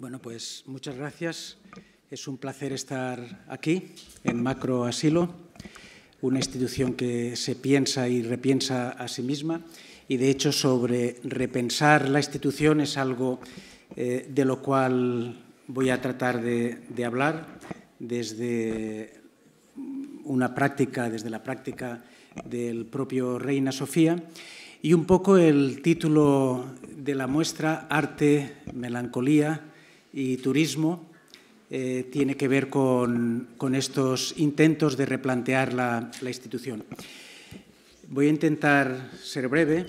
Bueno, pues muchas gracias. Es un placer estar aquí en Macro Asilo, una institución que se piensa y repiensa a sí misma y de hecho sobre repensar la institución es algo eh, de lo cual voy a tratar de, hablar desde una práctica, desde la práctica del propio Reina Sofía y un poco el título de la muestra, Arte, Melancolía, y Turismo eh, tiene que ver con, estos intentos de replantear la, institución. Voy a intentar ser breve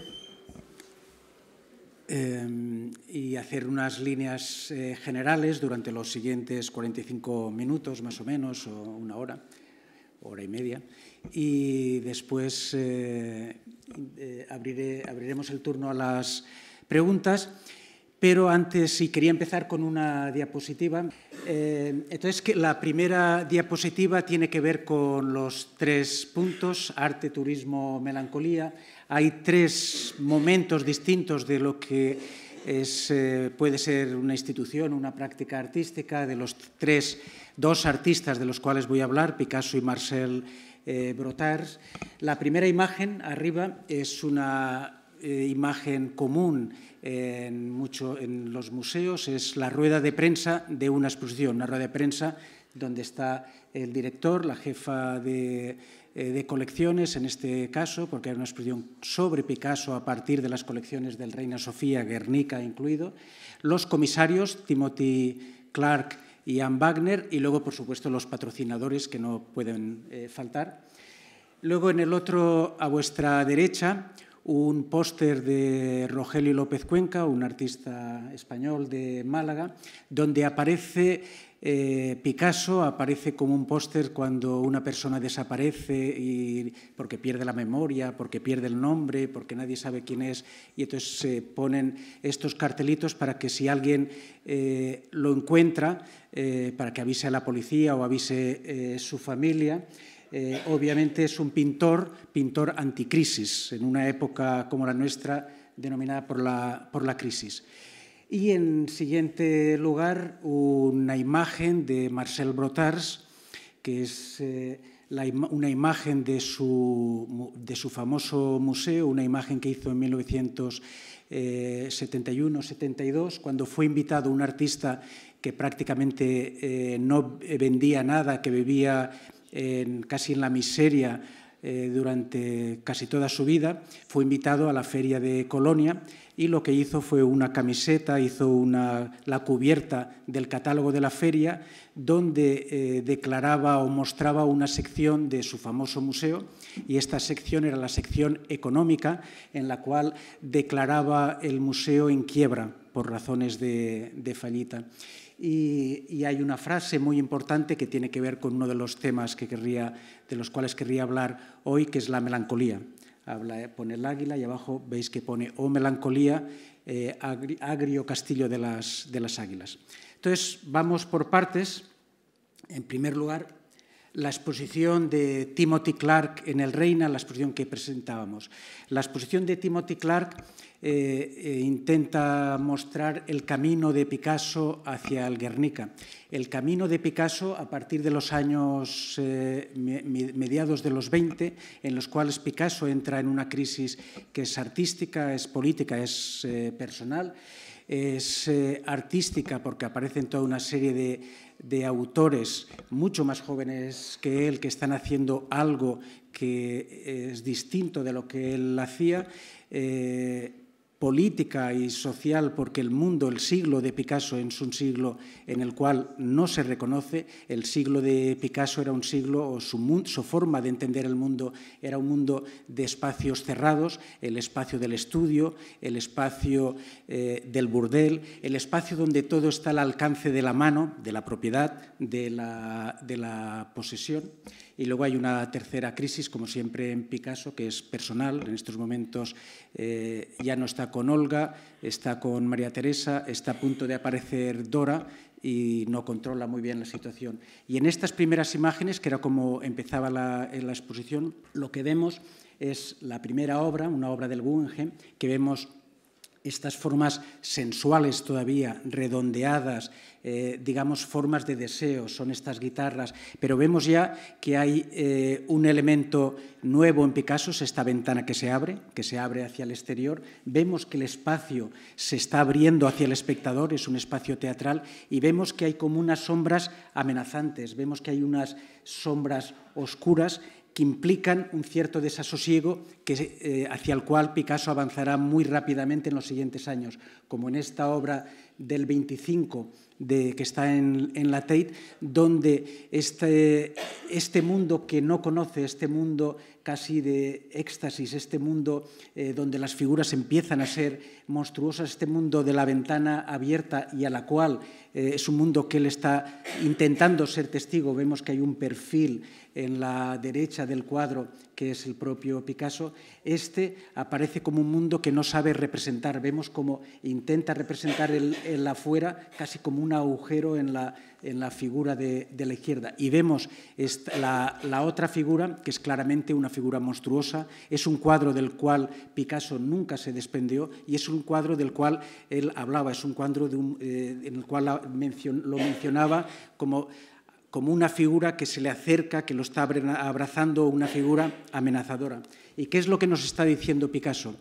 eh, y hacer unas líneas eh, generales durante los siguientes 45 minutos, más o menos, o una hora, hora y media. Y después abriremos el turno a las preguntas pero antes si quería empezar con una diapositiva. Eh, entonces, la primera diapositiva tiene que ver con los tres puntos, arte, turismo, melancolía. Hay tres momentos distintos de lo que es, eh, puede ser una institución, una práctica artística, de los tres, dos artistas de los cuales voy a hablar, Picasso y Marcel eh, Brotard. La primera imagen arriba es una eh, imagen común en, mucho, en los museos es la rueda de prensa de una exposición, una rueda de prensa donde está el director, la jefa de, eh, colecciones, en este caso, porque hay una exposición sobre Picasso a partir de las colecciones del Reina Sofía, Guernica incluido, los comisarios, Timothy Clark y Anne Wagner, y luego, por supuesto, los patrocinadores que no pueden eh, faltar. Luego, en el otro, a vuestra derecha, un póster de Rogelio López Cuenca, un artista español de Málaga, donde aparece eh, Picasso, aparece como un póster cuando una persona desaparece y, porque pierde la memoria, porque pierde el nombre, porque nadie sabe quién es, y entonces se ponen estos cartelitos para que si alguien eh, lo encuentra, eh, para que avise a la policía o avise su familia. Eh, obviamente es un pintor, pintor anticrisis, en una época como la nuestra denominada por la, por la crisis. Y en siguiente lugar, una imagen de Marcel Brotars, que es eh, una imagen de su, de su famoso museo, una imagen que hizo en 1971-72, eh, cuando fue invitado un artista que prácticamente no vendía nada, que bebía casi en la miseria eh, durante casi toda su vida, fue invitado a la feria de Colonia y lo que hizo fue una camiseta, hizo una, la cubierta del catálogo de la feria, donde eh, declaraba o mostraba una sección de su famoso museo, y esta sección era la sección económica, en la cual declaraba el museo en quiebra por razones de, de fallita. Y, hay una frase muy importante que tiene que ver con uno de los temas que querría, de los cuales querría hablar hoy, que es la melancolía. Eh, pone el águila y abajo veis que pone o oh, melancolía, eh, agrio castillo de las, de las águilas. Entonces, vamos por partes. En primer lugar, la exposición de Timothy Clark en el Reina, la exposición que presentábamos. La exposición de Timothy Clark eh, eh, intenta mostrar el camino de Picasso hacia el Guernica. El camino de Picasso a partir de los años eh, mediados de los 20, en los cuales Picasso entra en una crisis que es artística, es política, es personal, es artística porque aparecen toda una serie de, autores mucho más jóvenes que él que están haciendo algo que es distinto de lo que él hacía política y social, porque el mundo, el siglo de Picasso es un siglo en el cual no se reconoce, el siglo de Picasso era un siglo, o su, forma de entender el mundo era un mundo de espacios cerrados, el espacio del estudio, el espacio eh, del burdel, el espacio donde todo está al alcance de la mano, de la propiedad, de la posesión. Y luego hay una tercera crisis, como siempre en Picasso, que es personal. En estos momentos eh, ya no está con Olga, está con María Teresa, está a punto de aparecer Dora y no controla muy bien la situación. Y en estas primeras imágenes, que era como empezaba la, la exposición, lo que vemos es la primera obra, una obra del Guggenheim, que vemos estas formas sensuales todavía, redondeadas, eh, digamos, formas de deseo, son estas guitarras, pero vemos ya que hay eh, un elemento nuevo en Picasso, es esta ventana que se abre, que se abre hacia el exterior, vemos que el espacio se está abriendo hacia el espectador, es un espacio teatral, y vemos que hay como unas sombras amenazantes, vemos que hay unas sombras oscuras que implican un cierto desasosiego que, eh, hacia el cual Picasso avanzará muy rápidamente en los siguientes años, como en esta obra del 25 de, que está en, en, la Tate, donde este, este mundo que no conoce, este mundo casi de éxtasis, este mundo eh, donde las figuras empiezan a ser monstruosas, este mundo de la ventana abierta y a la cual eh, es un mundo que él está intentando ser testigo, vemos que hay un perfil en la derecha del cuadro, que es el propio Picasso, este aparece como un mundo que no sabe representar. Vemos cómo intenta representar el, afuera casi como un agujero en la, en la figura de, la izquierda. Y vemos la, otra figura, que es claramente una figura monstruosa, es un cuadro del cual Picasso nunca se desprendió y es un cuadro del cual él hablaba, es un cuadro eh, en el cual lo mencionaba como como una figura que se le acerca, que lo está abrazando, una figura amenazadora. ¿Y qué es lo que nos está diciendo Picasso?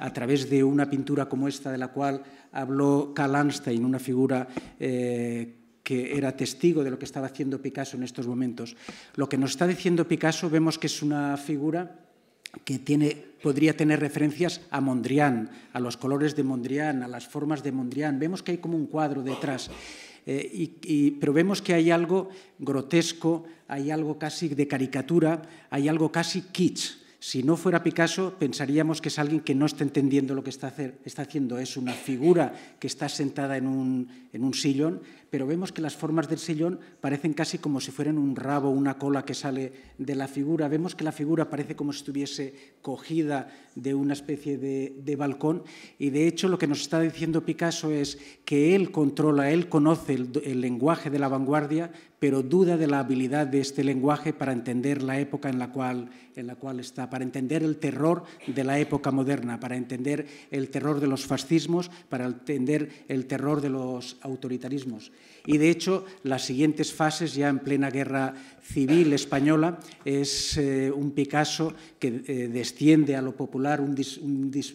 a través de una pintura como esta, de la cual habló Karl Einstein, una figura eh, que era testigo de lo que estaba haciendo Picasso en estos momentos. Lo que nos está diciendo Picasso vemos que es una figura que tiene, podría tener referencias a Mondrian, a los colores de Mondrian, a las formas de Mondrian. Vemos que hay como un cuadro detrás. Eh, y, pero vemos que hay algo grotesco, hay algo casi de caricatura, hay algo casi kitsch si no fuera Picasso, pensaríamos que es alguien que no está entendiendo lo que está, hacer, está haciendo. Es una figura que está sentada en un, en un, sillón, pero vemos que las formas del sillón parecen casi como si fueran un rabo, una cola que sale de la figura. Vemos que la figura parece como si estuviese cogida de una especie de, balcón. Y de hecho lo que nos está diciendo Picasso es que él controla, él conoce el, lenguaje de la vanguardia, pero duda de la habilidad de este lenguaje para entender la época en la cual, en la cual está para entender el terror de la época moderna, para entender el terror de los fascismos, para entender el terror de los autoritarismos. Y de hecho, las siguientes fases, ya en plena guerra civil española, es eh, un Picasso que eh, desciende a lo popular, un,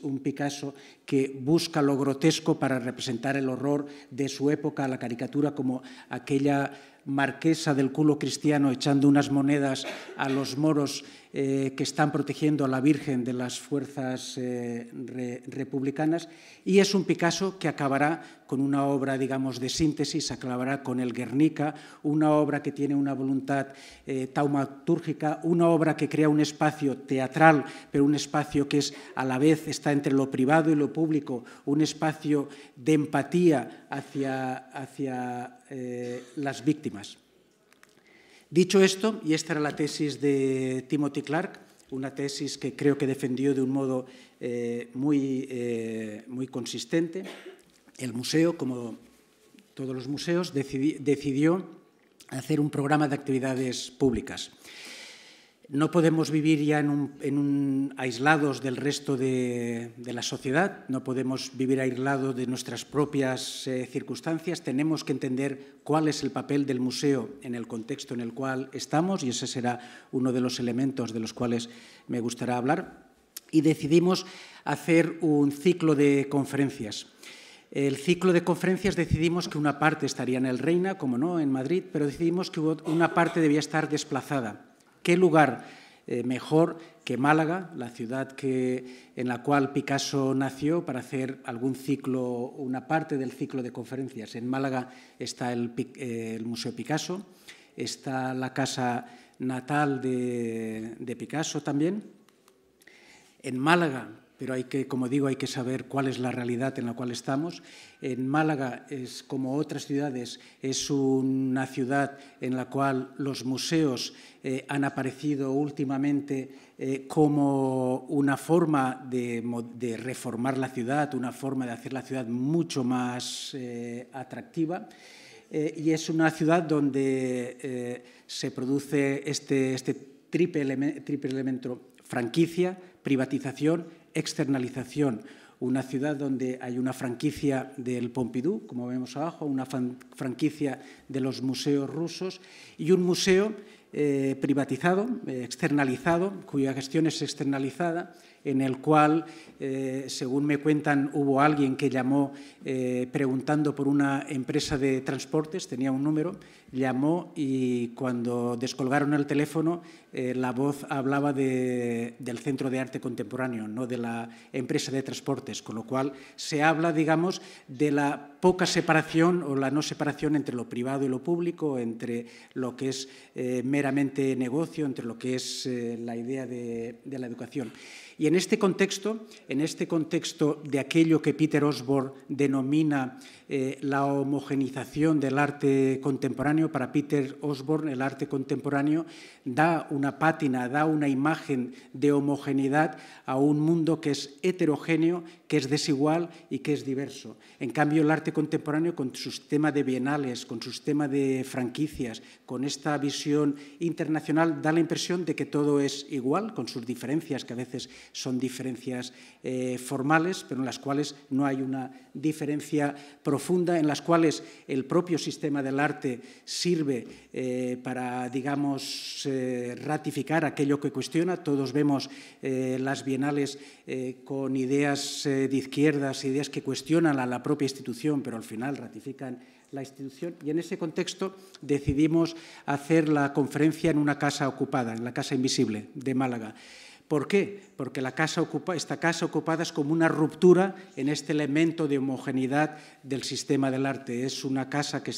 un Picasso que busca lo grotesco para representar el horror de su época, la caricatura como aquella marquesa del culo cristiano echando unas monedas a los moros eh, que están protegiendo a la Virgen de las fuerzas eh, republicanas, y es un Picasso que acabará con una obra, digamos, de síntesis, acabará con el Guernica, una obra que tiene una voluntad eh, taumatúrgica, una obra que crea un espacio teatral, pero un espacio que es a la vez está entre lo privado y lo público, un espacio de empatía hacia las víctimas. Dicho esto, y esta era la tesis de Timothy Clark, una tesis que creo que defendió de un modo eh, eh, muy consistente, el museo, como todos los museos, decidió hacer un programa de actividades públicas. No podemos vivir ya en aislados del resto de, la sociedad, no podemos vivir aislados de nuestras propias eh, circunstancias, tenemos que entender cuál es el papel del museo en el contexto en el cual estamos y ese será uno de los elementos de los cuales me gustará hablar. Y decidimos hacer un ciclo de conferencias. El ciclo de conferencias decidimos que una parte estaría en el Reina, como no, en Madrid, pero decidimos que una parte debía estar desplazada ¿Qué lugar eh, mejor que Málaga, la ciudad que, en la cual Picasso nació, para hacer algún ciclo, una parte del ciclo de conferencias? En Málaga está el, eh, Museo Picasso, está la casa natal de, de Picasso también. En Málaga pero hay que, como digo, hay que saber cuál es la realidad en la cual estamos. En Málaga, es, como otras ciudades, es una ciudad en la cual los museos eh, han aparecido últimamente eh, como una forma de, reformar la ciudad, una forma de hacer la ciudad mucho más eh, atractiva. y es una ciudad donde se produce este, este triple elemento franquicia, privatización externalización, una ciudad donde hay una franquicia del Pompidou, como vemos abajo, una franquicia de los museos rusos y un museo eh, privatizado, eh, externalizado, cuya gestión es externalizada, en el cual, eh, según me cuentan, hubo alguien que llamó eh, preguntando por una empresa de transportes, tenía un número, llamó y cuando descolgaron el teléfono, eh, la voz hablaba del Centro de Arte Contemporáneo, no de la empresa de transportes, con lo cual se habla, digamos, de la poca separación o la no separación entre lo privado y lo público, entre lo que es meramente negocio, entre lo que es la idea de la educación. Y en este contexto, en este contexto de aquello que Peter Osborne denomina eh, la homogenización del arte contemporáneo, para Peter Osborne el arte contemporáneo da una pátina, da una imagen de homogeneidad a un mundo que es heterogéneo, que es desigual y que es diverso. En cambio, el arte contemporáneo, con su sistema de bienales, con su sistema de franquicias, con esta visión internacional, da la impresión de que todo es igual, con sus diferencias, que a veces son diferencias eh, formales, pero en las cuales no hay una diferencia profunda en las cuales el propio sistema del arte sirve eh, para, digamos, eh, ratificar aquello que cuestiona. Todos vemos eh, las bienales con ideas de izquierdas, ideas que cuestionan a la propia institución, pero al final ratifican la institución y en ese contexto decidimos hacer la conferencia en una casa ocupada, en la Casa Invisible de Málaga. ¿Por qué? Porque esta casa ocupada es como una ruptura en este elemento de homogeneidad del sistema del arte. Es una casa que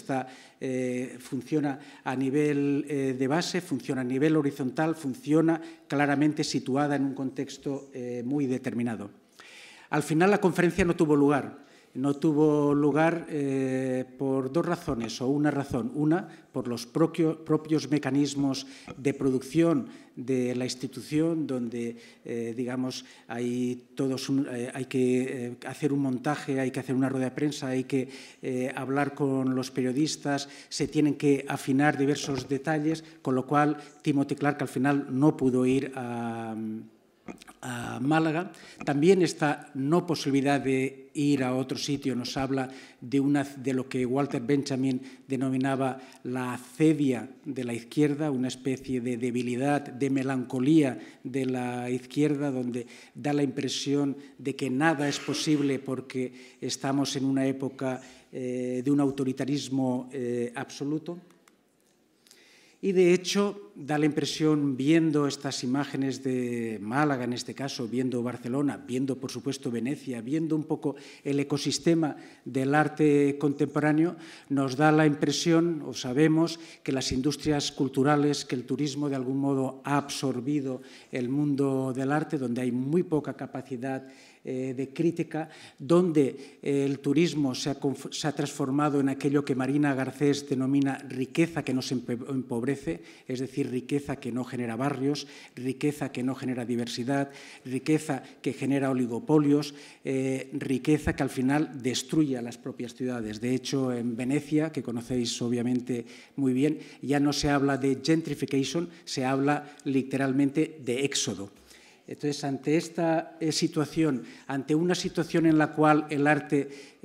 eh, funciona a nivel eh, de base, funciona a nivel horizontal, funciona claramente situada en un contexto eh, muy determinado. Al final la conferencia no tuvo lugar, no tuvo lugar eh, por dos razones, o una razón. Una, por los propios mecanismos de producción de la institución, donde, eh, digamos, hay, todos eh, hay que hacer un montaje, hay que hacer una rueda de prensa, hay que hablar con los periodistas, se tienen que afinar diversos detalles, con lo cual Timothy Clark al final no pudo ir a Málaga. También esta no posibilidad de ir a otro sitio, nos habla de, una, de lo que Walter Benjamin denominaba la acedia de la izquierda, una especie de debilidad, de melancolía de la izquierda, donde da la impresión de que nada es posible porque estamos en una época eh, de un autoritarismo eh, absoluto. Y de hecho, da la impresión, viendo estas imágenes de Málaga, en este caso, viendo Barcelona, viendo por supuesto Venecia, viendo un poco el ecosistema del arte contemporáneo, nos da la impresión, o sabemos, que las industrias culturales, que el turismo de algún modo ha absorbido el mundo del arte, donde hay muy poca capacidad eh, de crítica, donde eh, el turismo se ha, transformado en aquello que Marina Garcés denomina riqueza que nos empobrece, es decir, riqueza que no genera barrios, riqueza que no genera diversidad, riqueza que genera oligopolios, eh, riqueza que al final destruye a las propias ciudades. De hecho, en Venecia, que conocéis obviamente muy bien, ya no se habla de gentrification, se habla literalmente de éxodo. Entonces, ante esta eh, situación, ante una situación en la cual el arte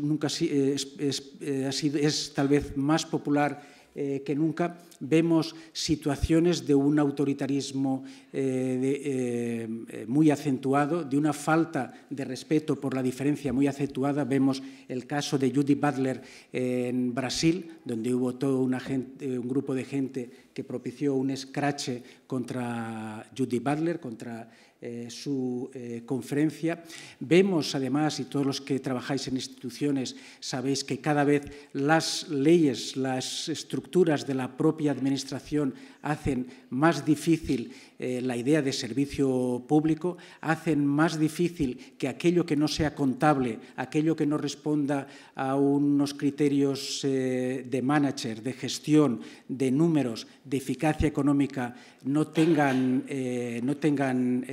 nunca, es tal vez más popular eh, que nunca vemos situaciones de un autoritarismo eh, eh, muy acentuado, de una falta de respeto por la diferencia muy acentuada. Vemos el caso de Judy Butler en Brasil, donde hubo todo un grupo de gente que propició un escrache contra Judy Butler, contra eh, su eh, conferencia. Vemos, además, y todos los que trabajáis en instituciones sabéis que cada vez las leyes, las estructuras de la propia Administración hacen más difícil eh, la idea de servicio público, hacen más difícil que aquello que no sea contable, aquello que no responda a unos criterios de manager, de gestión, de números, de eficacia económica, no tengan, no tengan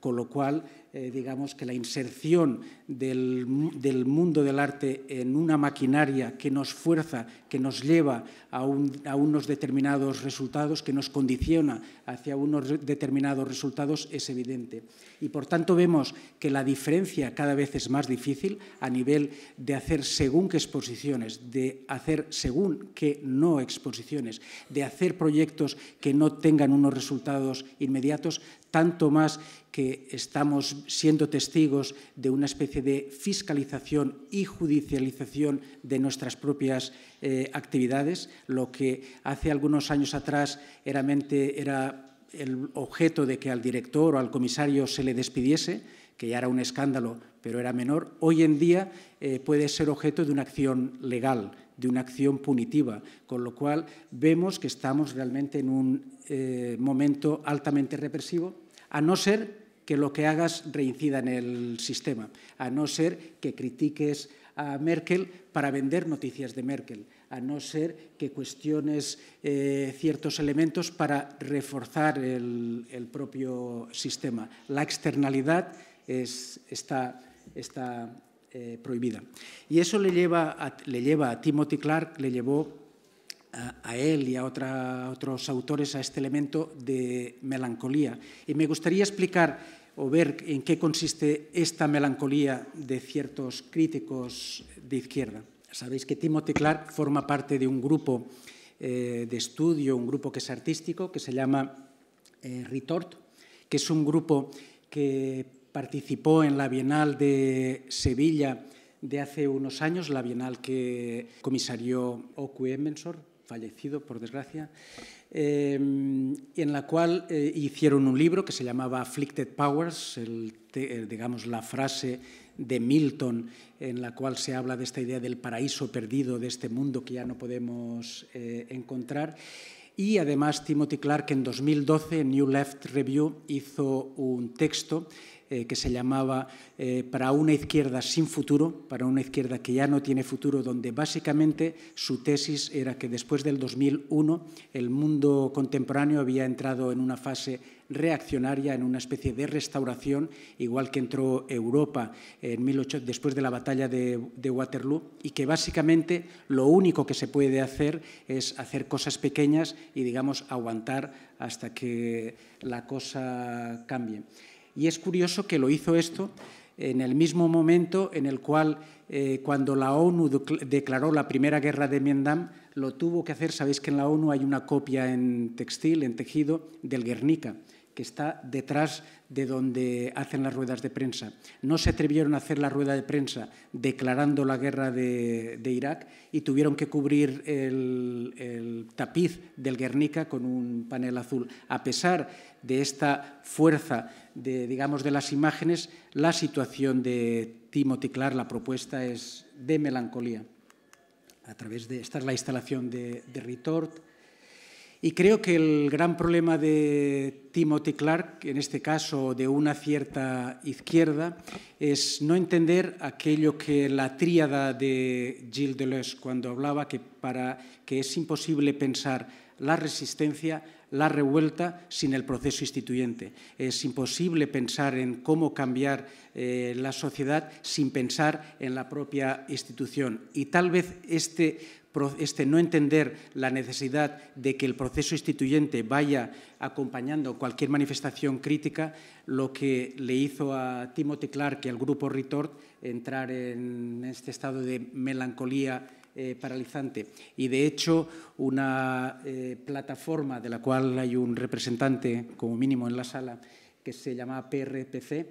con lo cual eh, digamos que la inserción del, mundo del arte en una maquinaria que nos fuerza, que nos lleva a, a, unos determinados resultados, que nos condiciona hacia unos determinados resultados, es evidente. Y por tanto vemos que la diferencia cada vez es más difícil a nivel de hacer según qué exposiciones, de hacer según qué no exposiciones, de hacer proyectos que no tengan unos resultados inmediatos, tanto más que estamos siendo testigos de una especie de fiscalización y judicialización de nuestras propias eh, actividades, lo que hace algunos años atrás era, era el objeto de que al director o al comisario se le despidiese, que ya era un escándalo, pero era menor, hoy en día eh, puede ser objeto de una acción legal, de una acción punitiva, con lo cual vemos que estamos realmente en un eh, momento altamente represivo a no ser que lo que hagas reincida en el sistema, a no ser que critiques a Merkel para vender noticias de Merkel, a no ser que cuestiones eh, ciertos elementos para reforzar el, propio sistema. La externalidad está, eh, prohibida. Y eso le lleva, a, le lleva a Timothy Clark, le llevó a, él y a, otros autores a este elemento de melancolía. Y me gustaría explicar o ver en qué consiste esta melancolía de ciertos críticos de izquierda. Sabéis que Timothy Clark forma parte de un grupo eh, de estudio, un grupo que es artístico, que se llama eh, RITORT, que es un grupo que participó en la Bienal de Sevilla de hace unos años, la Bienal que comisarió Oku Emensor, fallecido, por desgracia, eh, en la cual eh, hicieron un libro que se llamaba Afflicted Powers, el, eh, digamos la frase de Milton en la cual se habla de esta idea del paraíso perdido, de este mundo que ya no podemos eh, encontrar. Y además Timothy Clark en 2012 en New Left Review hizo un texto eh, que se llamaba eh, Para una izquierda sin futuro, para una izquierda que ya no tiene futuro, donde básicamente su tesis era que después del 2001 el mundo contemporáneo había entrado en una fase reaccionaria, en una especie de restauración, igual que entró Europa en 18, después de la batalla de, de, Waterloo, y que básicamente lo único que se puede hacer es hacer cosas pequeñas y, digamos, aguantar hasta que la cosa cambie. Y es curioso que lo hizo esto en el mismo momento en el cual, eh, cuando la ONU declaró la Primera Guerra de Vietnam, lo tuvo que hacer. Sabéis que en la ONU hay una copia en textil, en tejido, del Guernica que está detrás de donde hacen las ruedas de prensa. No se atrevieron a hacer la rueda de prensa declarando la guerra de, Irak y tuvieron que cubrir el, tapiz del Guernica con un panel azul. A pesar de esta fuerza de, digamos, de las imágenes, la situación de Timothy Clark, la propuesta es de melancolía. A través de, esta es la instalación de, de Retort. Y creo que el gran problema de Timothy Clark, en este caso de una cierta izquierda, es no entender aquello que la tríada de Gilles Deleuze cuando hablaba que, para, que es imposible pensar la resistencia, la revuelta sin el proceso instituyente. Es imposible pensar en cómo cambiar eh, la sociedad sin pensar en la propia institución. Y tal vez este este no entender la necesidad de que el proceso instituyente vaya acompañando cualquier manifestación crítica, lo que le hizo a Timothy Clark y al grupo Retort entrar en este estado de melancolía eh, paralizante. Y de hecho, una eh, plataforma de la cual hay un representante, como mínimo, en la sala, que se llama PRPC,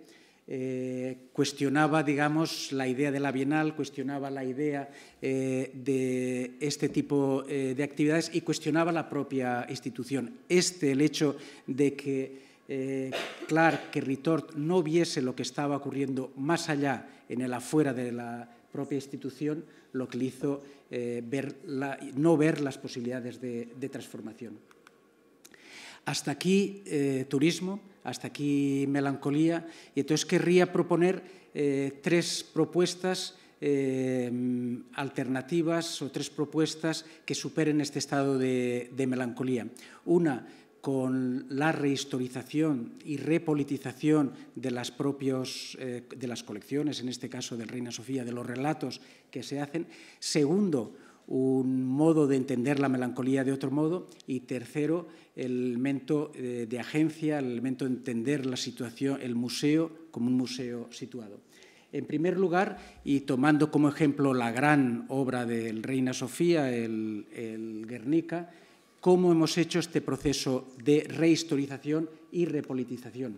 eh, cuestionaba, digamos, la idea de la Bienal, cuestionaba la idea de este tipo de actividades y cuestionaba la propia institución. Este, el hecho de que Clark, que Ritort no viese lo que estaba ocurriendo más allá, en el afuera de la propia institución lo que le hizo eh, no ver las posibilidades de, transformación. Hasta aquí eh, turismo, hasta aquí melancolía, y entonces querría proponer eh, tres propuestas alternativas o tres propuestas que superen este estado de, de melancolía. Una, con la rehistorización y repolitización de las propios eh, de las colecciones, en este caso del Reina Sofía, de los relatos que se hacen. Segundo, un modo de entender la melancolía de otro modo. Y tercero, el elemento eh, de agencia, el elemento de entender la situación, el museo como un museo situado. En primer lugar, y tomando como ejemplo la gran obra del Reina Sofía, el Guernica, cómo hemos hecho este proceso de rehistorización y repolitización.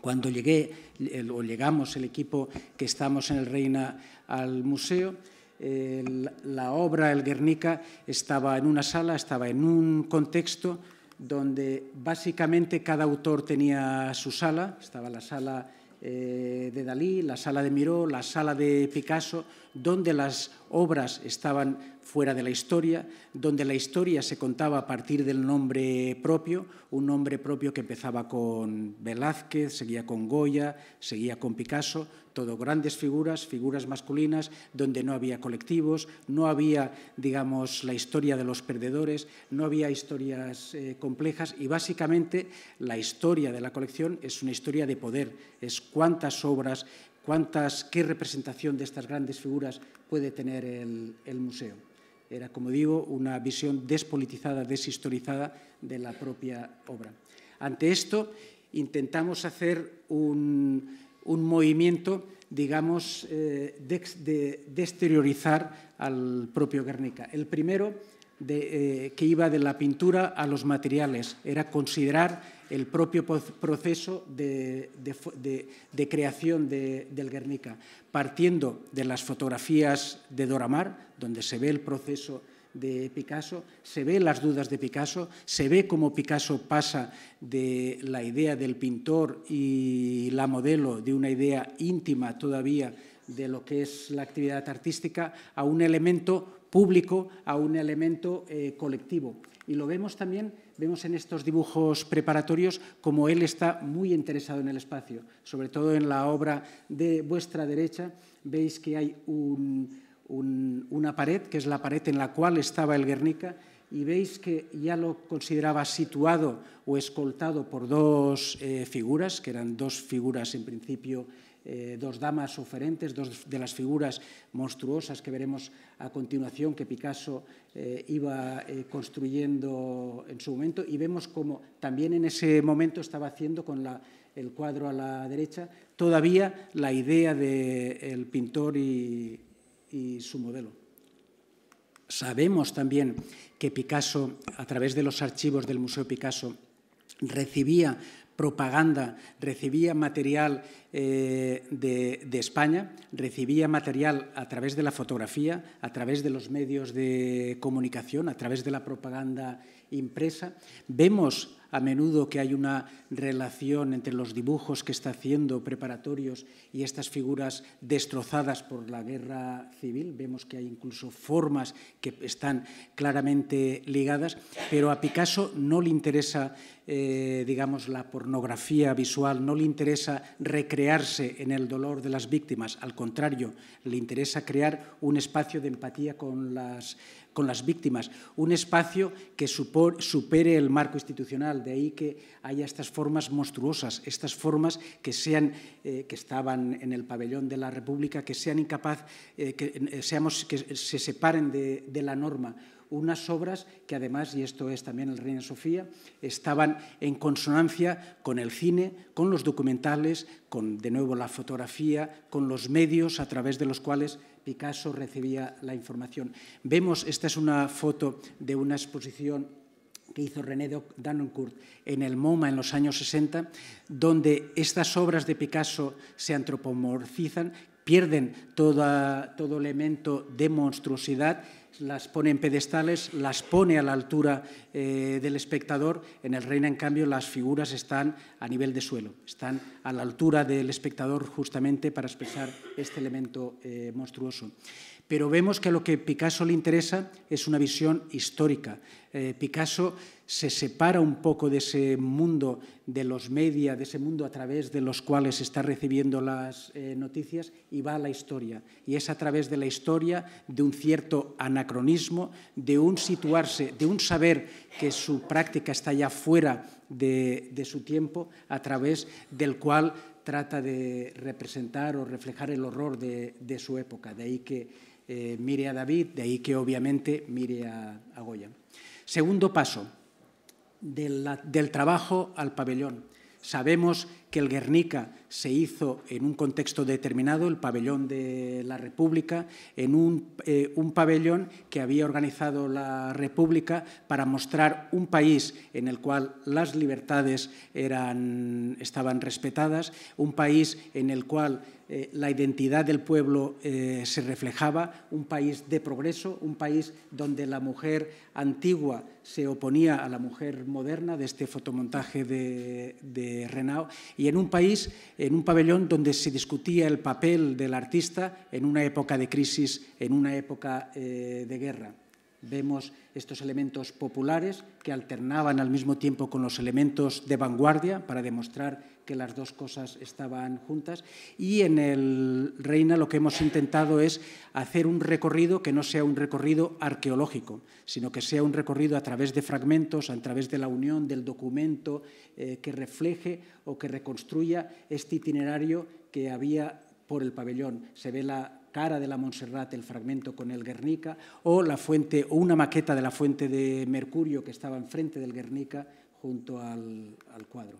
Cuando llegué o llegamos el equipo que estamos en el Reina al museo, la obra El Guernica estaba en una sala, estaba en un contexto donde básicamente cada autor tenía su sala, estaba la sala eh, de Dalí, la sala de Miró, la sala de Picasso, donde las obras estaban fuera de la historia, donde la historia se contaba a partir del nombre propio, un nombre propio que empezaba con Velázquez, seguía con Goya, seguía con Picasso, todo grandes figuras, figuras masculinas, donde no había colectivos, no había, digamos, la historia de los perdedores, no había historias eh, complejas y básicamente la historia de la colección es una historia de poder, es cuántas obras, cuántas, qué representación de estas grandes figuras puede tener el museo. Era, como digo, una visión despolitizada, deshistorizada de la propia obra. Ante esto, intentamos hacer un, movimiento, digamos, eh, de, exteriorizar al propio Guernica. El primero, eh, que iba de la pintura a los materiales, era considerar el propio proceso de, creación del Guernica, partiendo de las fotografías de Doramar, donde se ve el proceso de Picasso, se ve las dudas de Picasso, se ve cómo Picasso pasa de la idea del pintor y la modelo, de una idea íntima todavía de lo que es la actividad artística, a un elemento público, a un elemento eh, colectivo. Y lo vemos también vemos en estos dibujos preparatorios como él está muy interesado en el espacio. Sobre todo en la obra de vuestra derecha veis que hay una pared, que es la pared en la cual estaba el Guernica, y veis que ya lo consideraba situado o escoltado por dos eh, figuras, que eran dos figuras en principio eh, dos damas oferentes, dos de las figuras monstruosas que veremos a continuación que Picasso eh, iba eh, construyendo en su momento y vemos como también en ese momento estaba haciendo con el cuadro a la derecha todavía la idea del pintor y su modelo. Sabemos también que Picasso, a través de los archivos del Museo Picasso, recibía propaganda, recibía material eh, de, de, España, recibía material a través de la fotografía, a través de los medios de comunicación, a través de la propaganda impresa. Vemos a menudo que hay una relación entre los dibujos que está haciendo preparatorios y estas figuras destrozadas por la guerra civil. Vemos que hay incluso formas que están claramente ligadas, pero a Picasso no le interesa, eh, digamos, la pornografía visual, no le interesa recrearse en el dolor de las víctimas, al contrario, le interesa crear un espacio de empatía con las con las víctimas, un espacio que supere el marco institucional, de ahí que haya estas formas monstruosas, estas formas que, sean, eh, que estaban en el pabellón de la República, que sean incapaz, eh, que, eh, seamos, que se separen de, la norma, unas obras que además, y esto es también el Reina Sofía, estaban en consonancia con el cine, con los documentales, con de nuevo la fotografía, con los medios a través de los cuales Picasso recibía la información. Vemos, esta es una foto de una exposición que hizo René Danoncourt en el MoMA en los años 60, donde estas obras de Picasso se antropomorfizan, pierden todo elemento de monstruosidad las pone en pedestales, las pone a la altura eh, del espectador. En el Reina, en cambio, las figuras están a nivel de suelo, están a la altura del espectador justamente para expresar este elemento eh, monstruoso. Pero vemos que lo que Picasso le interesa es una visión histórica. Eh, Picasso se separa un poco de ese mundo de los media, de ese mundo a través de los cuales está recibiendo las eh, noticias y va a la historia. Y es a través de la historia, de un cierto anacronismo, de un situarse, de un saber que su práctica está ya fuera de, su tiempo, a través del cual trata de representar o reflejar el horror de, de su época. De ahí que eh, mire a David, de ahí que obviamente mire a, Goya. Segundo paso, del, del trabajo al pabellón. Sabemos que el Guernica se hizo en un contexto determinado, el pabellón de la República, en eh, un, pabellón que había organizado la República para mostrar un país en el cual las libertades eran, estaban respetadas, un país en el cual eh, la identidad del pueblo eh, se reflejaba, un país de progreso, un país donde la mujer antigua se oponía a la mujer moderna, de este fotomontaje de, de Renau, y en un país, en un pabellón donde se discutía el papel del artista en una época de crisis, en una época eh, de guerra. Vemos estos elementos populares que alternaban al mismo tiempo con los elementos de vanguardia para demostrar que las dos cosas estaban juntas. Y en el Reina lo que hemos intentado es hacer un recorrido que no sea un recorrido arqueológico, sino que sea un recorrido a través de fragmentos, a través de la unión del documento eh, que refleje o que reconstruya este itinerario que había por el pabellón. Se ve la cara de la Montserrat, el fragmento con el Guernica, o, la fuente, o una maqueta de la fuente de Mercurio que estaba enfrente del Guernica junto al, cuadro.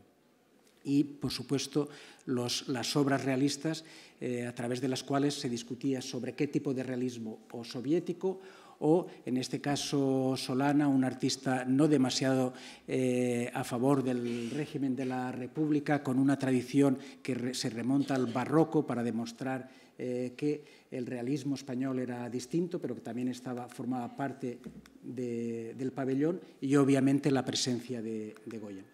Y, por supuesto, los, las obras realistas eh, a través de las cuales se discutía sobre qué tipo de realismo, o soviético o, en este caso, Solana, un artista no demasiado eh, a favor del régimen de la República, con una tradición que se remonta al barroco para demostrar eh, que el realismo español era distinto, pero que también estaba, formaba parte del pabellón, y obviamente la presencia de, de Goya.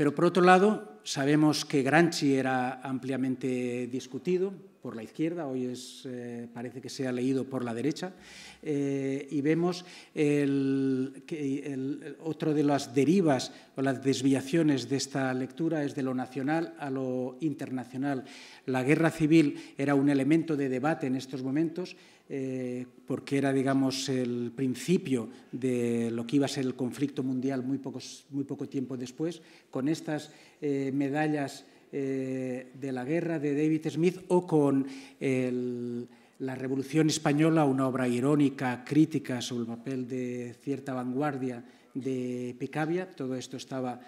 Pero por otro lado, sabemos que Granchi era ampliamente discutido por la izquierda, hoy es, eh, parece que se ha leído por la derecha, eh, y vemos que otro de las derivas o las desviaciones de esta lectura es de lo nacional a lo internacional. La guerra civil era un elemento de debate en estos momentos, eh, porque era, digamos, el principio de lo que iba a ser el conflicto mundial muy, pocos, muy poco tiempo después, con estas eh, medallas eh, de la guerra de David Smith o con la Revolución Española, una obra irónica, crítica sobre el papel de cierta vanguardia de Picabia. Todo esto estaba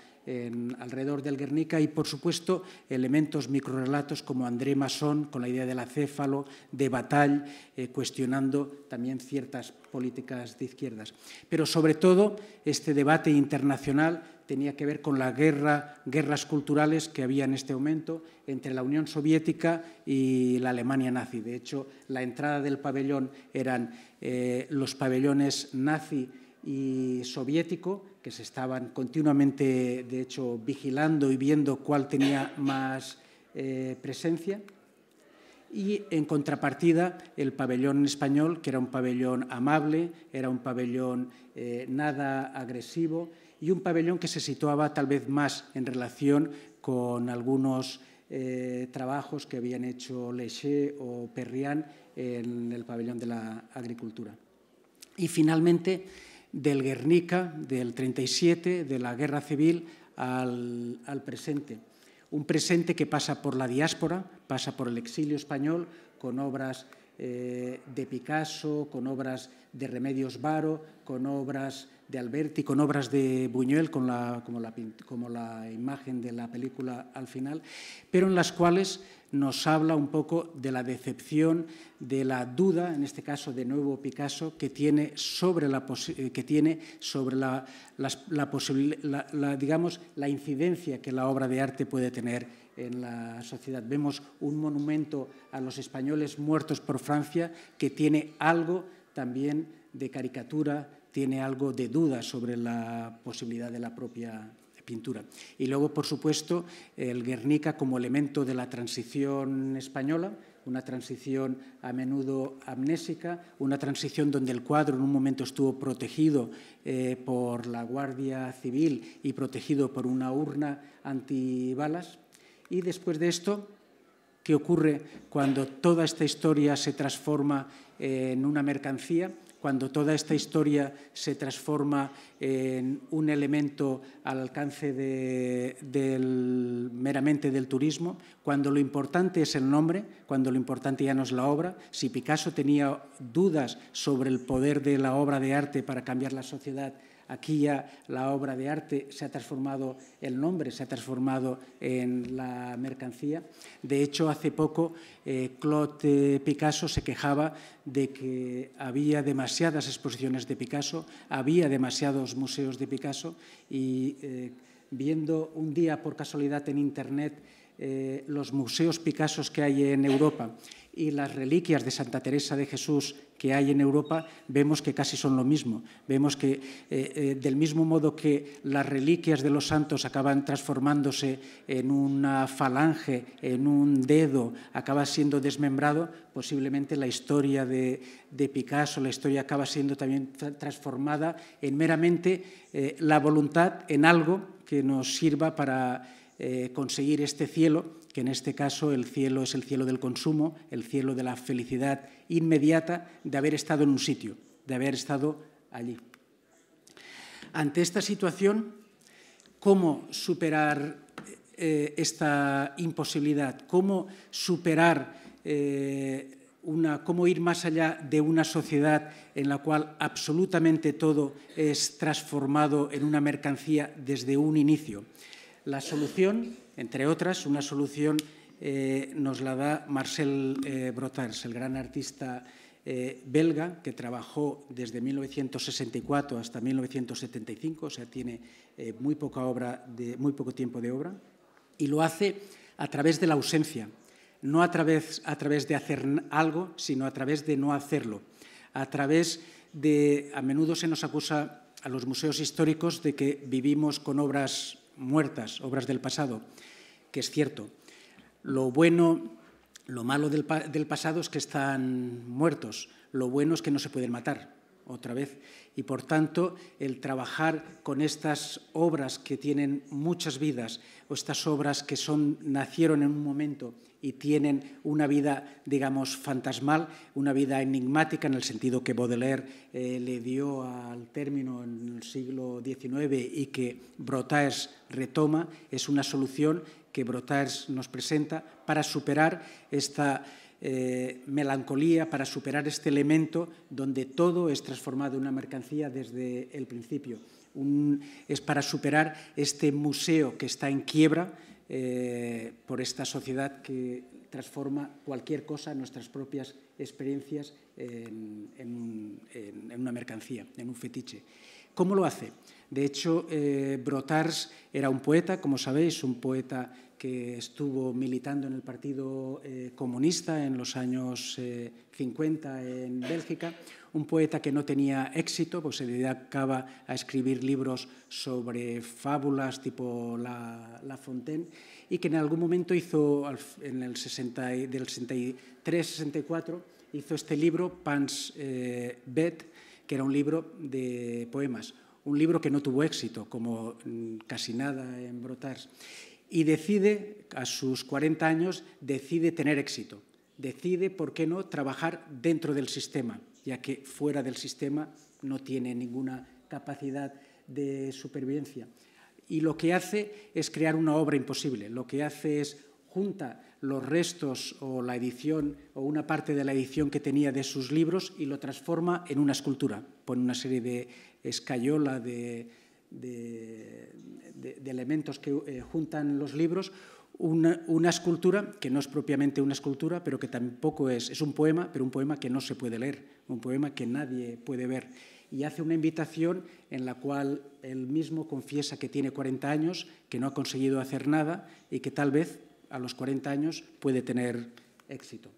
alrededor del Guernica y, por supuesto, elementos microrelatos como André Masson, con la idea del acéfalo, de Batall, eh, cuestionando también ciertas políticas de izquierdas. Pero, sobre todo, este debate internacional tenía que ver con las guerra, guerras culturales que había en este momento entre la Unión Soviética y la Alemania nazi. De hecho, la entrada del pabellón eran eh, los pabellones nazi y soviético, que se estaban continuamente, de hecho, vigilando y viendo cuál tenía más eh, presencia. Y en contrapartida, el pabellón español, que era un pabellón amable, era un pabellón eh, nada agresivo y un pabellón que se situaba tal vez más en relación con algunos eh, trabajos que habían hecho Leche o Perrián en el pabellón de la agricultura. Y finalmente, del Guernica, del 37, de la Guerra Civil al, al presente. Un presente que pasa por la diáspora, pasa por el exilio español, con obras eh, de Picasso, con obras de Remedios Varo, con obras de Alberti, con obras de Buñuel, con la, como, la, como la imagen de la película al final, pero en las cuales nos habla un poco de la decepción, de la duda, en este caso de nuevo Picasso, que tiene sobre la, eh, que tiene sobre la, la, digamos, la incidencia que la obra de arte puede tener en la sociedad. Vemos un monumento a los españoles muertos por Francia que tiene algo también de caricatura, tiene algo de duda sobre la posibilidad de la propia pintura. Y luego, por supuesto, el Guernica como elemento de la transición española, una transición a menudo amnésica, una transición donde el cuadro en un momento estuvo protegido eh, por la Guardia Civil y protegido por una urna antibalas, y después de esto, ¿qué ocurre cuando toda esta historia se transforma eh, en una mercancía? Cuando toda esta historia se transforma en un elemento al alcance meramente del turismo, cuando lo importante es el nombre, cuando lo importante ya no es la obra. Si Picasso tenía dudas sobre el poder de la obra de arte para cambiar la sociedad, Aquí ya la obra de arte se ha transformado, el nombre se ha transformado en la mercancía. De hecho, hace poco eh, Claude Picasso se quejaba de que había demasiadas exposiciones de Picasso, había demasiados museos de Picasso y eh, viendo un día por casualidad en Internet eh, los museos Picassos que hay en Europa y las reliquias de Santa Teresa de Jesús que hay en Europa, vemos que casi son lo mismo. Vemos que eh, eh, del mismo modo que las reliquias de los santos acaban transformándose en una falange, en un dedo, acaba siendo desmembrado, posiblemente la historia de, Picasso, la historia acaba siendo también transformada en meramente la voluntad en algo que nos sirva para eh, conseguir este cielo, que en este caso el cielo es el cielo del consumo, el cielo de la felicidad inmediata de haber estado en un sitio, de haber estado allí. Ante esta situación, ¿cómo superar eh, esta imposibilidad? ¿Cómo superar eh, cómo ir más allá de una sociedad en la cual absolutamente todo es transformado en una mercancía desde un inicio? La solución, entre otras, una solución eh, nos la da Marcel eh, Brotars, el gran artista eh, belga que trabajó desde 1964 hasta 1975, o sea, tiene muy, poca obra muy poco tiempo de obra, y lo hace a través de la ausencia, no a través, a través de hacer algo, sino a través de no hacerlo, a través de, a menudo se nos acusa a los museos históricos de que vivimos con obras muertas, obras del pasado, que es cierto. Lo bueno, lo malo del, pasado es que están muertos, lo bueno es que no se pueden matar, otra vez. Y por tanto, el trabajar con estas obras que tienen muchas vidas o estas obras que son, nacieron en un momento y tienen una vida, digamos, fantasmal, una vida enigmática en el sentido que Baudelaire eh, le dio al término en el siglo XIX y que Brotaes retoma, es una solución que Brotaes nos presenta para superar esta eh, melancolía, para superar este elemento donde todo es transformado en una mercancía desde el principio. es para superar este museo que está en quiebra, eh, por esta sociedad que transforma cualquier cosa, nuestras propias experiencias, en, una mercancía, en un fetiche. ¿Cómo lo hace? De hecho, eh, Brotars era un poeta, como sabéis, un poeta que estuvo militando en el Partido eh, Comunista en los años 50 eh, en Bélgica, un poeta que no tenía éxito, porque se dedicaba a escribir libros sobre fábulas tipo La, Fontaine y que en algún momento hizo, en el 60, del 63-64, hizo este libro, Pans Bed eh, Bet, que era un libro de poemas, un libro que no tuvo éxito, como mm, casi nada en Brotars y decide, a sus 40 años, decide tener éxito. Decide, ¿por qué no?, trabajar dentro del sistema, ya que fuera del sistema no tiene ninguna capacidad de supervivencia. Y lo que hace es crear una obra imposible. Lo que hace es junta los restos o la edición o una parte de la edición que tenía de sus libros y lo transforma en una escultura. Pone una serie de escayola, de, de, elementos que eh, juntan los libros, una, escultura que no es propiamente una escultura, pero que tampoco es, es un poema, pero un poema que no se puede leer, un poema que nadie puede ver. Y hace una invitación en la cual él mismo confiesa que tiene 40 años, que no ha conseguido hacer nada y que tal vez a los 40 años puede tener éxito.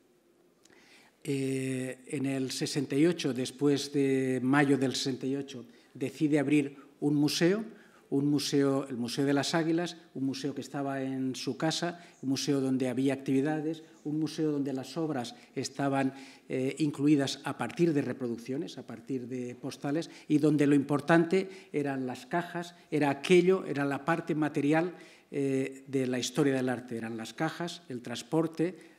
Eh, en el 68, después de mayo del 68, decide abrir un museo, un museo, el Museo de las Águilas, un museo que estaba en su casa, un museo donde había actividades, un museo donde las obras estaban eh, incluidas a partir de reproducciones, a partir de postales, y donde lo importante eran las cajas, era aquello, era la parte material eh, de la historia del arte, eran las cajas, el transporte,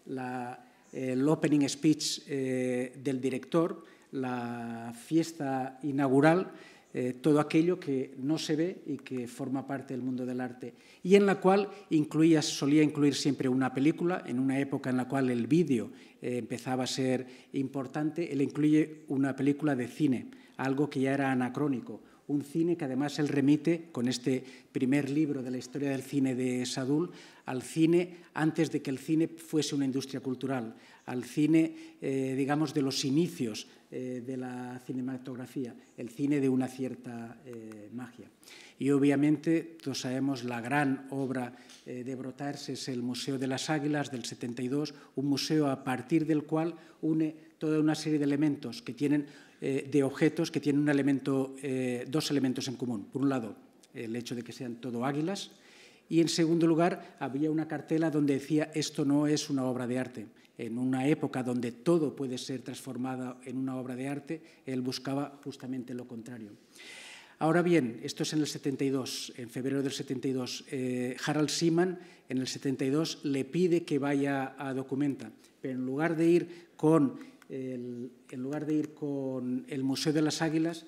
el opening speech eh, del director, la fiesta inaugural. Eh, todo aquello que no se ve y que forma parte del mundo del arte, y en la cual incluía, solía incluir siempre una película, en una época en la cual el vídeo eh, empezaba a ser importante, él incluye una película de cine, algo que ya era anacrónico, un cine que además él remite, con este primer libro de la historia del cine de Sadul, al cine antes de que el cine fuese una industria cultural, al cine, eh, digamos, de los inicios eh, de la cinematografía, el cine de una cierta eh, magia. Y obviamente, todos sabemos, la gran obra de Brotars es el Museo de las Águilas del 72, un museo a partir del cual une toda una serie de elementos que tienen, de objetos que tienen un dos elementos en común. Por un lado, el hecho de que sean todo águilas, y en segundo lugar, había una cartela donde decía esto no es una obra de arte en una época donde todo puede ser transformado en una obra de arte, él buscaba justamente lo contrario. Ahora bien, esto es en el 72, en febrero del 72. Eh, Harald Harold en el 72 le pide que vaya a Documenta, pero en lugar de ir con el, lugar de ir con el Museo de las Águilas,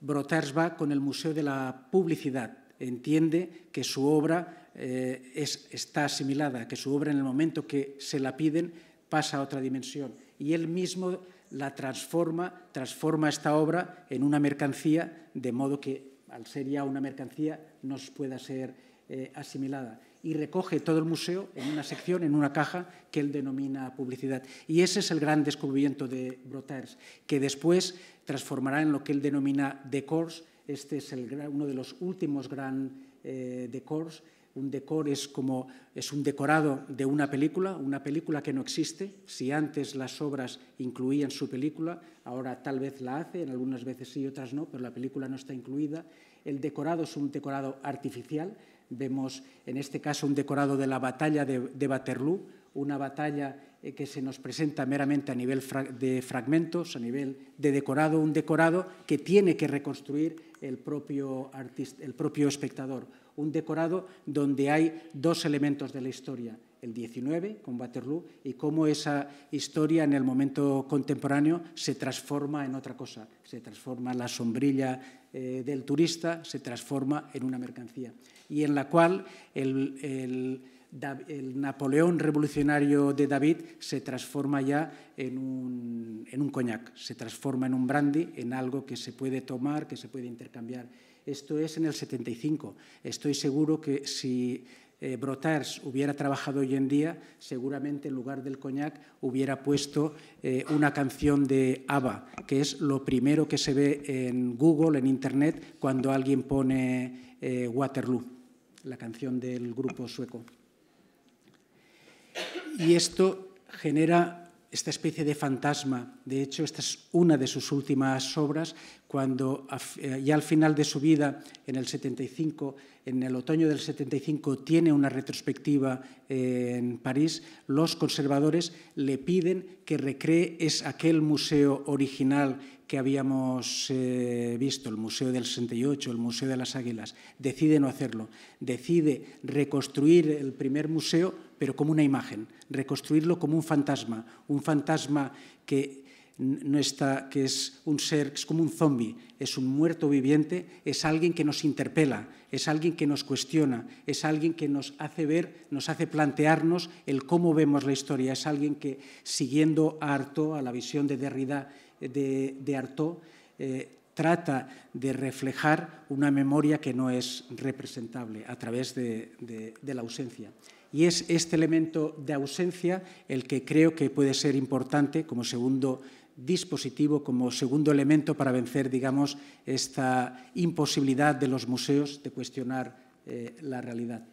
Brotars va con el Museo de la Publicidad. Entiende que su obra eh, está asimilada, que su obra en el momento que se la piden pasa a otra dimensión y él mismo la transforma, transforma esta obra en una mercancía, de modo que al ser ya una mercancía nos pueda ser eh, asimilada. Y recoge todo el museo en una sección, en una caja que él denomina publicidad. Y ese es el gran descubrimiento de Brotars, que después transformará en lo que él denomina decors. Este es uno de los últimos gran eh, decors un decor es como es un decorado de una película, una película que no existe. Si antes las obras incluían su película, ahora tal vez la hacen, algunas veces sí, otras no, pero la película no está incluida. El decorado es un decorado artificial. Vemos en este caso un decorado de la batalla de, Waterloo, una batalla eh, que se nos presenta meramente a nivel de fragmentos, a nivel de decorado, un decorado que tiene que reconstruir el propio espectador un decorado donde hay dos elementos de la historia, el 19 con Waterloo y cómo esa historia en el momento contemporáneo se transforma en otra cosa, se transforma en la sombrilla eh, del turista, se transforma en una mercancía y en la cual el, Napoleón revolucionario de David se transforma ya en un, en un coñac, se transforma en un brandy, en algo que se puede tomar, que se puede intercambiar esto es en el 75. Estoy seguro que si eh, Brotars hubiera trabajado hoy en día, seguramente en lugar del coñac hubiera puesto eh, una canción de ABBA, que es lo primero que se ve en Google, en Internet, cuando alguien pone eh, Waterloo, la canción del grupo sueco. Y esto genera esta especie de fantasma. De hecho, esta es una de sus últimas obras, cuando eh, ya al final de su vida, en el 75, en el otoño del 75, tiene una retrospectiva en París, los conservadores le piden que recree es aquel museo original que habíamos eh, visto, el Museo del 68, el Museo de las Águilas, decide no hacerlo, decide reconstruir el primer museo, pero como una imagen, reconstruirlo como un fantasma, un fantasma que no está, que es un ser, es como un zombie es un muerto viviente, es alguien que nos interpela, es alguien que nos cuestiona, es alguien que nos hace ver, nos hace plantearnos el cómo vemos la historia, es alguien que, siguiendo a Artaud, a la visión de Derrida de, de Artaud, eh, trata de reflejar una memoria que no es representable a través de, de, la ausencia. Y es este elemento de ausencia el que creo que puede ser importante como segundo dispositivo como segundo elemento para vencer, digamos, esta imposibilidad de los museos de cuestionar eh, la realidad.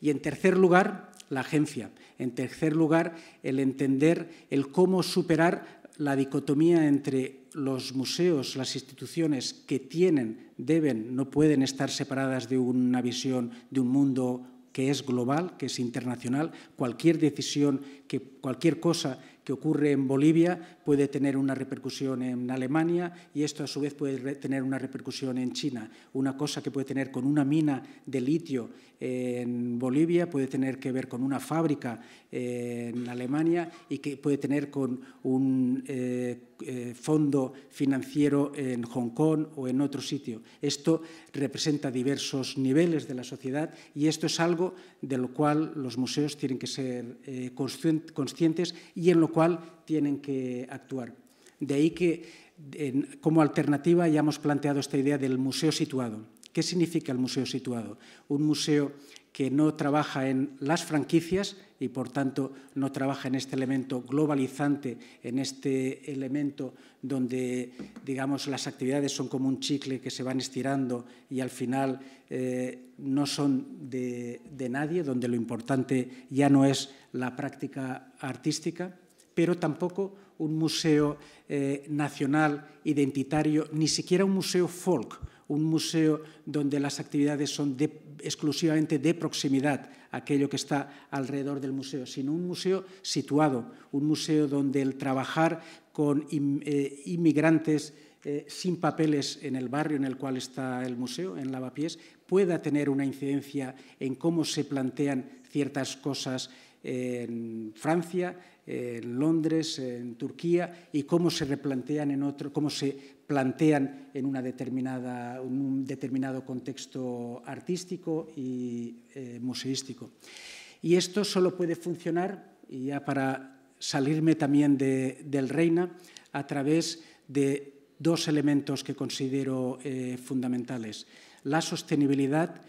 Y en tercer lugar, la agencia. En tercer lugar, el entender el cómo superar la dicotomía entre los museos, las instituciones que tienen, deben, no pueden estar separadas de una visión de un mundo que es global, que es internacional. Cualquier decisión, que, cualquier cosa que ocurre en Bolivia puede tener una repercusión en Alemania y esto a su vez puede tener una repercusión en China. Una cosa que puede tener con una mina de litio en Bolivia puede tener que ver con una fábrica en Alemania y que puede tener con un... Eh, eh, fondo financiero en Hong Kong o en otro sitio. Esto representa diversos niveles de la sociedad y esto es algo de lo cual los museos tienen que ser eh, conscientes y en lo cual tienen que actuar. De ahí que como alternativa ya hemos planteado esta idea del museo situado. ¿Qué significa el museo situado? Un museo que no trabaja en las franquicias y, por tanto, no trabaja en este elemento globalizante, en este elemento donde, digamos, las actividades son como un chicle que se van estirando y al final eh, no son de, nadie, donde lo importante ya no es la práctica artística, pero tampoco un museo eh, nacional identitario, ni siquiera un museo folk, un museo donde las actividades son de exclusivamente de proximidad aquello que está alrededor del museo, sino un museo situado, un museo donde el trabajar con eh, inmigrantes eh, sin papeles en el barrio en el cual está el museo, en Lavapiés, pueda tener una incidencia en cómo se plantean ciertas cosas en Francia, en Londres, en Turquía y cómo se replantean en otro, cómo se plantean en determinada, un determinado contexto artístico y eh, museístico. Y esto solo puede funcionar, y ya para salirme también de, del Reina, a través de dos elementos que considero eh, fundamentales, la sostenibilidad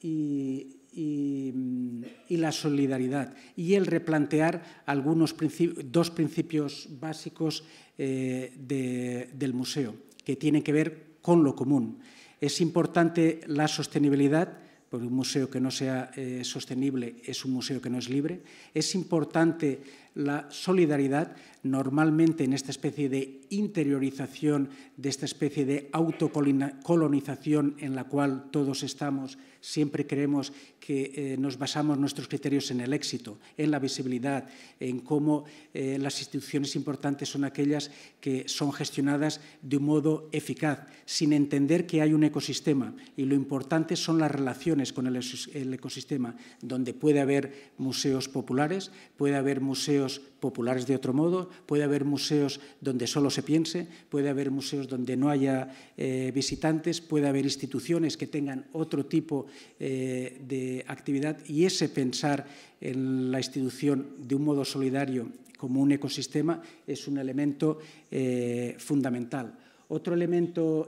y y, la solidaridad y el replantear algunos dos principios básicos eh, del museo que tienen que ver con lo común. Es importante la sostenibilidad, porque un museo que no sea eh, sostenible es un museo que no es libre. Es importante la solidaridad, normalmente en esta especie de interiorización, de esta especie de autocolonización en la cual todos estamos, siempre creemos que eh, nos basamos nuestros criterios en el éxito, en la visibilidad, en cómo eh, las instituciones importantes son aquellas que son gestionadas de un modo eficaz, sin entender que hay un ecosistema y lo importante son las relaciones con el ecosistema, donde puede haber museos populares, puede haber museos populares de otro modo, puede haber museos donde solo se piense, puede haber museos donde no haya eh, visitantes, puede haber instituciones que tengan otro tipo eh, de actividad y ese pensar en la institución de un modo solidario como un ecosistema es un elemento eh, fundamental. Otro elemento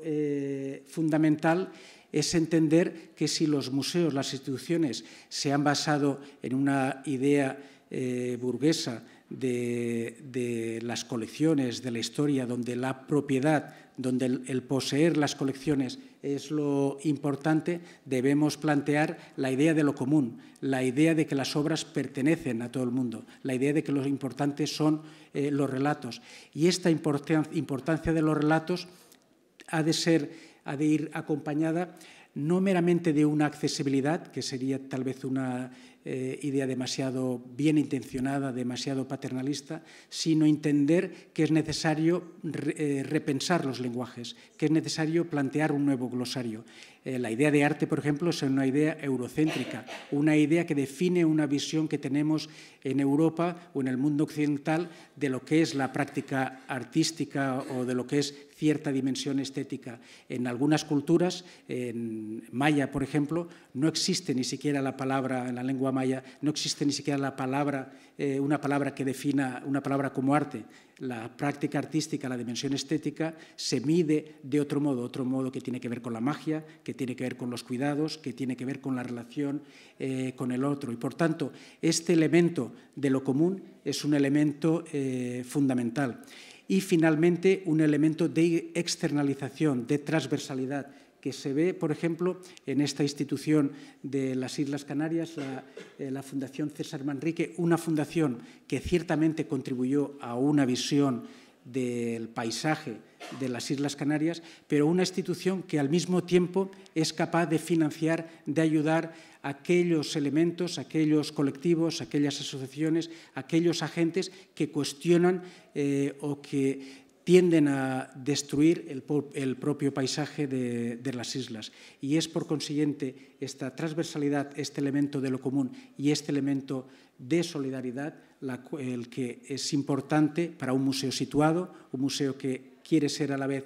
fundamental es entender que si los museos, las instituciones, se han basado en una idea eh, burguesa de, las colecciones, de la historia, donde la propiedad, donde el, poseer las colecciones es lo importante, debemos plantear la idea de lo común, la idea de que las obras pertenecen a todo el mundo, la idea de que lo importante son eh, los relatos. Y esta importancia de los relatos ha de, ser, ha de ir acompañada no meramente de una accesibilidad, que sería tal vez una eh, idea demasiado bien intencionada, demasiado paternalista, sino entender que es necesario eh, repensar los lenguajes, que es necesario plantear un nuevo glosario. Eh, la idea de arte, por ejemplo, es una idea eurocéntrica, una idea que define una visión que tenemos en Europa o en el mundo occidental de lo que es la práctica artística o de lo que es cierta dimensión estética. En algunas culturas, en maya, por ejemplo, no existe ni siquiera la palabra, en la lengua maya, no existe ni siquiera la palabra, eh, una palabra que defina una palabra como arte. La práctica artística, la dimensión estética, se mide de otro modo, otro modo que tiene que ver con la magia, que tiene que ver con los cuidados, que tiene que ver con la relación eh, con el otro. Y por tanto, este elemento de lo común es un elemento eh, fundamental. Y finalmente, un elemento de externalización, de transversalidad, que se ve, por ejemplo, en esta institución de las Islas Canarias, la, eh, Fundación César Manrique, una fundación que ciertamente contribuyó a una visión del paisaje de las Islas Canarias, pero una institución que al mismo tiempo es capaz de financiar, de ayudar a aquellos elementos, aquellos colectivos, aquellas asociaciones, aquellos agentes que cuestionan eh, o que tienden a destruir el, propio paisaje de, las islas. Y es por consiguiente esta transversalidad, este elemento de lo común y este elemento de solidaridad el que es importante para un museo situado, un museo que quiere ser a la vez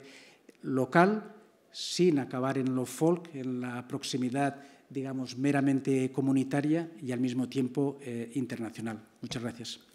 local, sin acabar en lo folk, en la proximidad, digamos, meramente comunitaria y al mismo tiempo eh, internacional. Muchas gracias.